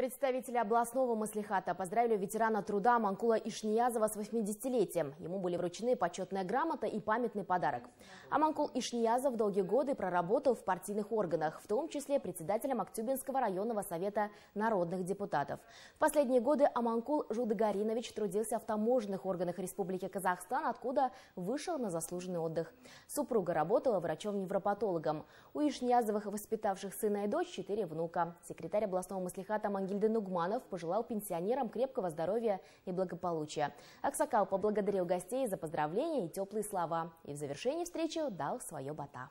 Представители областного маслихата поздравили ветерана труда Манкула Ишниязова с 80-летием. Ему были вручены почетная грамота и памятный подарок. А Манкул Ишниязов долгие годы проработал в партийных органах, в том числе председателем Актюбинского районного совета народных депутатов. В последние годы Аманкул Жудыгаринович трудился в таможенных органах Республики Казахстан, откуда вышел на заслуженный отдых. Супруга работала врачом-невропатологом. У Ишниязовых, воспитавших сына и дочь, четыре внука. Секретарь областного маслихата Мангел Гильден пожелал пенсионерам крепкого здоровья и благополучия. Аксакал поблагодарил гостей за поздравления и теплые слова. И в завершении встречи дал свое бата.